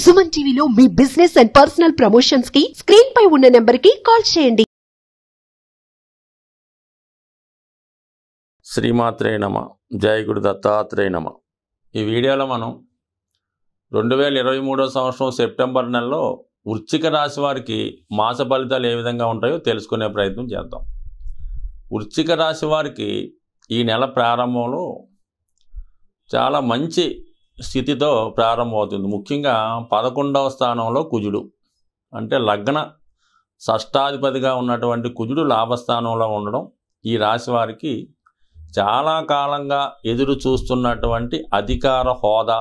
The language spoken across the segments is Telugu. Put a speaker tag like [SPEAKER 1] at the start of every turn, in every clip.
[SPEAKER 1] సుమన్ టీవీలో మీ బిజినెస్ అండ్ పర్సనల్ ప్రమోషన్స్ కి స్క్రీన్ పై ఉన్న నెంబర్ కి కాల్ చేయండి శ్రీమాత్రే నమ గురు దత్తాత్రేయ నమ ఈ వీడియోలో మనం రెండు వేల ఇరవై మూడో సంవత్సరం సెప్టెంబర్ నెలలో వృచ్చిక రాశి వారికి మాస ఫలితాలు ఏ విధంగా ఉంటాయో తెలుసుకునే ప్రయత్నం చేద్దాం వృచ్చిక రాశి వారికి ఈ నెల ప్రారంభంలో చాలా మంచి స్థితితో ప్రారంభమవుతుంది ముఖ్యంగా పదకొండవ స్థానంలో కుజుడు అంటే లగ్న షష్టాధిపతిగా ఉన్నటువంటి కుజుడు లాభస్థానంలో ఉండడం ఈ రాశి వారికి చాలా కాలంగా ఎదురు చూస్తున్నటువంటి అధికార హోదా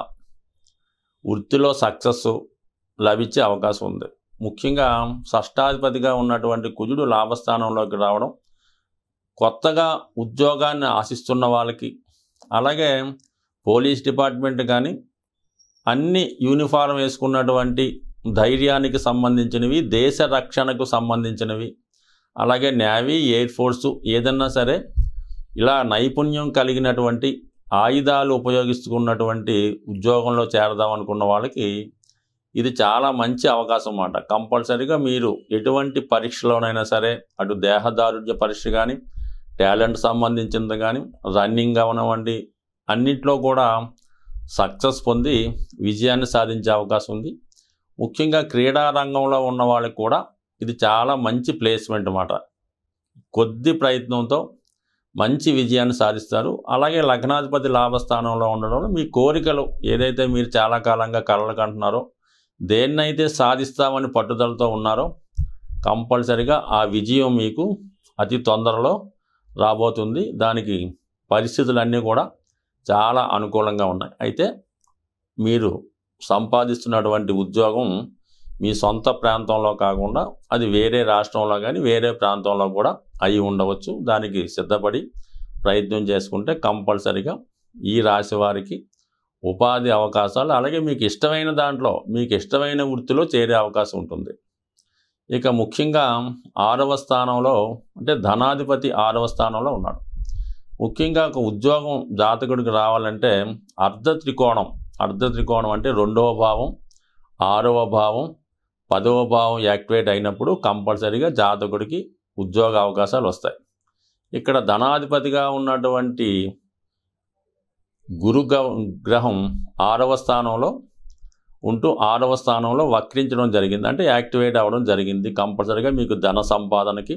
[SPEAKER 1] వృత్తిలో సక్సెస్ లభించే అవకాశం ఉంది ముఖ్యంగా షష్టాధిపతిగా ఉన్నటువంటి కుజుడు లాభస్థానంలోకి రావడం కొత్తగా ఉద్యోగాన్ని ఆశిస్తున్న వాళ్ళకి అలాగే పోలీస్ డిపార్ట్మెంట్ కానీ అన్ని యూనిఫారం వేసుకున్నటువంటి ధైర్యానికి సంబంధించినవి దేశ రక్షణకు సంబంధించినవి అలాగే నేవీ ఎయిర్ ఫోర్సు ఏదన్నా సరే ఇలా నైపుణ్యం కలిగినటువంటి ఆయుధాలు ఉపయోగిస్తున్నటువంటి ఉద్యోగంలో చేరదాం అనుకున్న వాళ్ళకి ఇది చాలా మంచి అవకాశం అన్నమాట కంపల్సరీగా మీరు ఎటువంటి పరీక్షలోనైనా సరే అటు దేహదారుఢ్య పరీక్ష కానీ టాలెంట్ సంబంధించింది కానీ రన్నింగ్ అవనివ్వండి అన్నింటిలో కూడా సక్సెస్ పొంది విజయాన్ని సాధించే అవకాశం ఉంది ముఖ్యంగా క్రీడా రంగంలో ఉన్న వాళ్ళకి కూడా ఇది చాలా మంచి ప్లేస్మెంట్ అన్నమాట కొద్ది ప్రయత్నంతో మంచి విజయాన్ని సాధిస్తారు అలాగే లగ్నాధిపతి లాభస్థానంలో ఉండడంలో మీ కోరికలు ఏదైతే మీరు చాలా కాలంగా కలలు కంటున్నారో దేన్నైతే సాధిస్తామని పట్టుదలతో ఉన్నారో కంపల్సరిగా ఆ విజయం మీకు అతి తొందరలో రాబోతుంది దానికి పరిస్థితులన్నీ కూడా చాలా అనుకూలంగా ఉన్నాయి అయితే మీరు సంపాదిస్తున్నటువంటి ఉద్యోగం మీ సొంత ప్రాంతంలో కాకుండా అది వేరే రాష్ట్రంలో కానీ వేరే ప్రాంతంలో కూడా అయి ఉండవచ్చు దానికి సిద్ధపడి ప్రయత్నం చేసుకుంటే కంపల్సరిగా ఈ రాశి వారికి ఉపాధి అవకాశాలు అలాగే మీకు ఇష్టమైన దాంట్లో మీకు ఇష్టమైన వృత్తిలో చేరే అవకాశం ఉంటుంది ఇక ముఖ్యంగా ఆరవ స్థానంలో అంటే ధనాధిపతి ఆరవ స్థానంలో ఉన్నాడు ముఖ్యంగా ఒక ఉద్యోగం జాతకుడికి రావాలంటే అర్ధ త్రికోణం అర్ధ త్రికోణం అంటే రెండవ భావం ఆరవ భావం పదవ భావం యాక్టివేట్ అయినప్పుడు కంపల్సరీగా జాతకుడికి ఉద్యోగ అవకాశాలు వస్తాయి ఇక్కడ ధనాధిపతిగా ఉన్నటువంటి గురు గ్రహం ఆరవ స్థానంలో ఉంటూ ఆరవ స్థానంలో వక్రించడం జరిగింది అంటే యాక్టివేట్ అవ్వడం జరిగింది కంపల్సరీగా మీకు ధన సంపాదనకి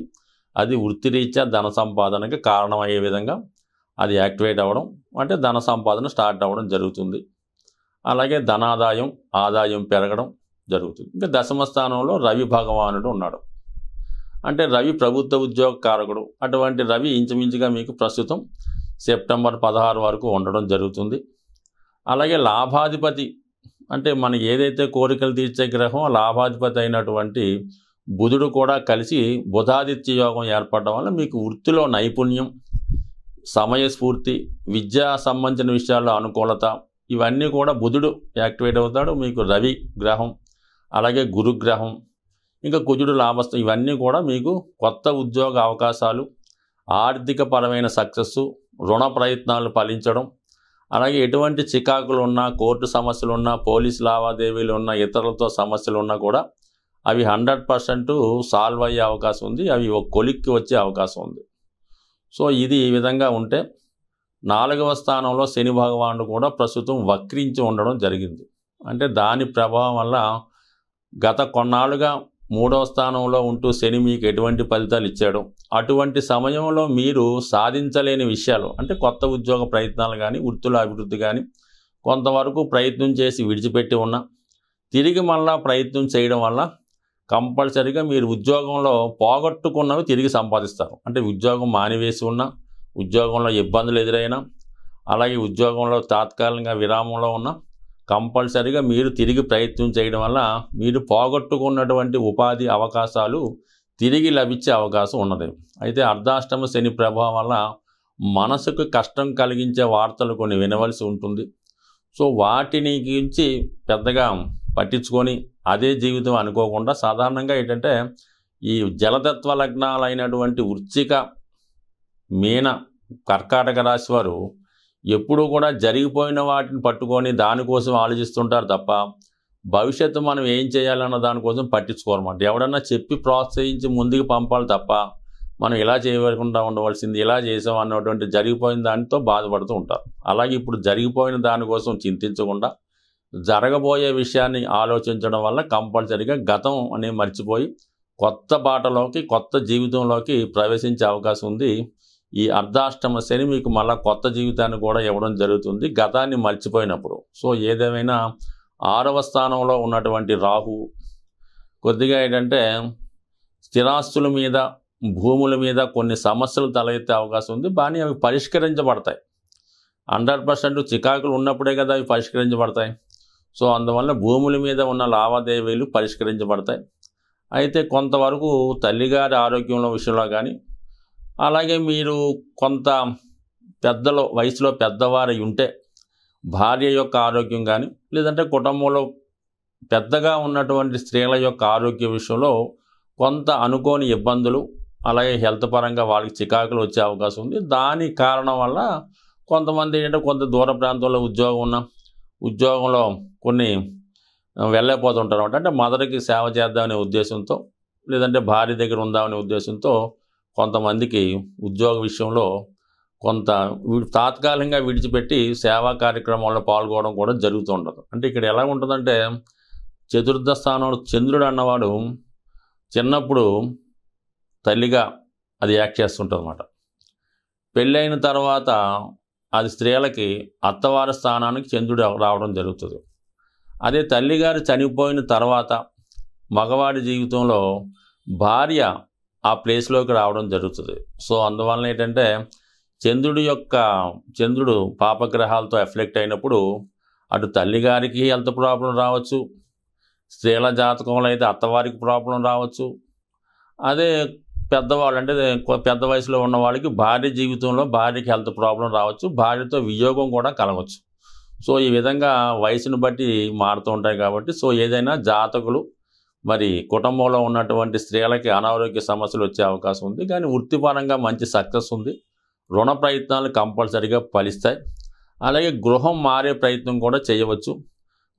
[SPEAKER 1] అది వృత్తిరీత్యా ధన సంపాదనకి కారణమయ్యే విధంగా అది యాక్టివేట్ అవ్వడం అంటే ధన సంపాదన స్టార్ట్ అవ్వడం జరుగుతుంది అలాగే ధనాదాయం ఆదాయం పెరగడం జరుగుతుంది ఇంకా దశమ స్థానంలో రవి భగవానుడు ఉన్నాడు అంటే రవి ప్రభుత్వ ఉద్యోగ కారకుడు అటువంటి రవి ఇంచుమించుగా మీకు ప్రస్తుతం సెప్టెంబర్ పదహారు వరకు ఉండడం జరుగుతుంది అలాగే లాభాధిపతి అంటే మనకి ఏదైతే కోరికలు తీర్చే గ్రహం లాభాధిపతి అయినటువంటి బుధుడు కూడా కలిసి బుధాదిత్య యోగం ఏర్పడడం వల్ల మీకు వృత్తిలో నైపుణ్యం సమయస్ఫూర్తి విద్యా సంబంధించిన విషయాల్లో అనుకూలత ఇవన్నీ కూడా బుధుడు యాక్టివేట్ అవుతాడు మీకు రవి గ్రహం అలాగే గురుగ్రహం ఇంకా కుజుడు లాభస్థం ఇవన్నీ కూడా మీకు కొత్త ఉద్యోగ అవకాశాలు ఆర్థిక పరమైన సక్సెస్ రుణ ప్రయత్నాలు ఫలించడం అలాగే ఎటువంటి చికాకులు ఉన్నా కోర్టు సమస్యలు ఉన్నా పోలీస్ లావాదేవీలు ఉన్నా ఇతరులతో సమస్యలు ఉన్నా కూడా అవి హండ్రెడ్ పర్సెంట్ సాల్వ్ అయ్యే అవకాశం ఉంది అవి ఒక కొలిక్కి వచ్చే అవకాశం ఉంది సో ఇది ఈ విధంగా ఉంటే నాలుగవ స్థానంలో శని భగవానుడు కూడా ప్రస్తుతం వక్రించి ఉండడం జరిగింది అంటే దాని ప్రభావం వల్ల గత కొన్నాళ్ళుగా మూడవ స్థానంలో ఉంటూ శని మీకు ఎటువంటి ఫలితాలు ఇచ్చాడు అటువంటి సమయంలో మీరు సాధించలేని విషయాలు అంటే కొత్త ఉద్యోగ ప్రయత్నాలు కానీ వృత్తుల అభివృద్ధి కానీ కొంతవరకు ప్రయత్నం చేసి విడిచిపెట్టి ఉన్నా తిరిగి మళ్ళా ప్రయత్నం చేయడం వల్ల కంపల్సరిగా మీరు ఉద్యోగంలో పోగొట్టుకున్నవి తిరిగి సంపాదిస్తారు అంటే ఉద్యోగం మానివేసి ఉన్న ఉద్యోగంలో ఇబ్బందులు ఎదురైనా అలాగే ఉద్యోగంలో తాత్కాలికంగా విరామంలో ఉన్న కంపల్సరిగా మీరు తిరిగి ప్రయత్నం చేయడం వల్ల మీరు పోగొట్టుకున్నటువంటి ఉపాధి అవకాశాలు తిరిగి లభించే అవకాశం ఉన్నది అయితే అర్ధాష్టమ శని ప్రభావం వల్ల మనసుకు కష్టం కలిగించే వార్తలు కొన్ని వినవలసి ఉంటుంది సో వాటిని గురించి పెద్దగా పట్టించుకొని అదే జీవితం అనుకోకుండా సాధారణంగా ఏంటంటే ఈ జలతత్వ లగ్నాలైనటువంటి వృచ్చిక మీన కర్కాటక రాశి వారు ఎప్పుడూ కూడా జరిగిపోయిన వాటిని పట్టుకొని దానికోసం ఆలోచిస్తుంటారు తప్ప భవిష్యత్తు మనం ఏం చేయాలన్న దానికోసం పట్టించుకోరమాట ఎవడన్నా చెప్పి ప్రోత్సహించి ముందుకు పంపాలి తప్ప మనం ఇలా చేయకుండా ఉండవలసింది ఇలా చేసాం అన్నటువంటి జరిగిపోయిన దానితో బాధపడుతూ ఉంటారు అలాగే ఇప్పుడు జరిగిపోయిన దానికోసం చింతించకుండా జరగబోయే విషయాన్ని ఆలోచించడం వల్ల కంపల్సరిగా గతం అని మర్చిపోయి కొత్త బాటలోకి కొత్త జీవితంలోకి ప్రవేశించే అవకాశం ఉంది ఈ అర్ధాష్టమ శని మీకు మళ్ళీ కొత్త జీవితాన్ని కూడా ఇవ్వడం జరుగుతుంది గతాన్ని మర్చిపోయినప్పుడు సో ఏదేమైనా ఆరవ స్థానంలో ఉన్నటువంటి రాహు కొద్దిగా ఏంటంటే స్థిరాస్తుల మీద భూముల మీద కొన్ని సమస్యలు తలెత్తే అవకాశం ఉంది కానీ అవి పరిష్కరించబడతాయి హండ్రెడ్ పర్సెంట్ చికాకులు ఉన్నప్పుడే కదా అవి పరిష్కరించబడతాయి సో అందువల్ల భూముల మీద ఉన్న లావాదేవీలు పరిష్కరించబడతాయి అయితే కొంతవరకు తల్లిగారి ఆరోగ్యంలో విషయంలో కానీ అలాగే మీరు కొంత పెద్దలో వయసులో పెద్దవారి ఉంటే భార్య యొక్క ఆరోగ్యం కానీ లేదంటే కుటుంబంలో పెద్దగా ఉన్నటువంటి స్త్రీల యొక్క ఆరోగ్య విషయంలో కొంత అనుకోని ఇబ్బందులు అలాగే హెల్త్ పరంగా వాళ్ళకి చికాకులు వచ్చే అవకాశం ఉంది దాని కారణం వల్ల కొంతమంది ఏంటంటే కొంత దూర ప్రాంతంలో ఉద్యోగం ఉన్న ఉద్యోగంలో కొన్ని వెళ్ళకపోతుంటారు అనమాట అంటే మదర్కి సేవ చేద్దామనే ఉద్దేశంతో లేదంటే భార్య దగ్గర ఉందామనే ఉద్దేశంతో కొంతమందికి ఉద్యోగ విషయంలో కొంత తాత్కాలికంగా విడిచిపెట్టి సేవా కార్యక్రమాల్లో పాల్గొనడం కూడా జరుగుతూ ఉంటుంది అంటే ఇక్కడ ఎలా ఉంటుందంటే చతుర్థ స్థానంలో చంద్రుడు అన్నవాడు చిన్నప్పుడు తల్లిగా అది యాక్ట్ చేస్తుంటుంది అనమాట పెళ్ళైన తర్వాత అది స్త్రీలకి అత్తవారి స్థానానికి చంద్రుడు రావడం జరుగుతుంది అదే తల్లిగారు చనిపోయిన తర్వాత మగవాడి జీవితంలో భార్య ఆ ప్లేస్లోకి రావడం జరుగుతుంది సో అందువలన ఏంటంటే చంద్రుడి యొక్క చంద్రుడు పాపగ్రహాలతో ఎఫ్లెక్ట్ అయినప్పుడు అటు తల్లిగారికి హెల్త్ ప్రాబ్లం రావచ్చు స్త్రీల జాతకంలో అయితే అత్తవారికి ప్రాబ్లం రావచ్చు అదే పెద్దవాళ్ళు అంటే పెద్ద వయసులో ఉన్న వాళ్ళకి భార్య జీవితంలో భార్యకి హెల్త్ ప్రాబ్లం రావచ్చు భార్యతో వియోగం కూడా కలగవచ్చు సో ఈ విధంగా వయసును బట్టి మారుతూ ఉంటాయి కాబట్టి సో ఏదైనా జాతకులు మరి కుటుంబంలో ఉన్నటువంటి స్త్రీలకి అనారోగ్య సమస్యలు వచ్చే అవకాశం ఉంది కానీ వృత్తిపరంగా మంచి సక్సెస్ ఉంది రుణ ప్రయత్నాలు కంపల్సరీగా ఫలిస్తాయి అలాగే గృహం మారే ప్రయత్నం కూడా చేయవచ్చు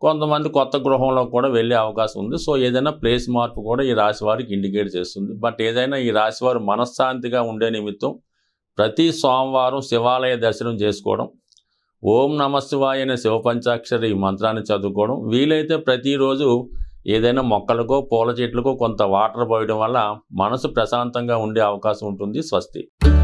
[SPEAKER 1] కొంతమంది కొత్త గృహంలో కూడా వెళ్ళే అవకాశం ఉంది సో ఏదైనా ప్లేస్ మార్పు కూడా ఈ రాశి వారికి ఇండికేట్ చేస్తుంది బట్ ఏదైనా ఈ రాశి వారు మనశ్శాంతిగా ఉండే నిమిత్తం ప్రతి సోమవారం శివాలయ దర్శనం చేసుకోవడం ఓం శివాయ అనే శివ పంచాక్షరి మంత్రాన్ని చదువుకోవడం వీలైతే ప్రతిరోజు ఏదైనా మొక్కలకో పూల చెట్లకో కొంత వాటర్ పోయడం వల్ల మనసు ప్రశాంతంగా ఉండే అవకాశం ఉంటుంది స్వస్తి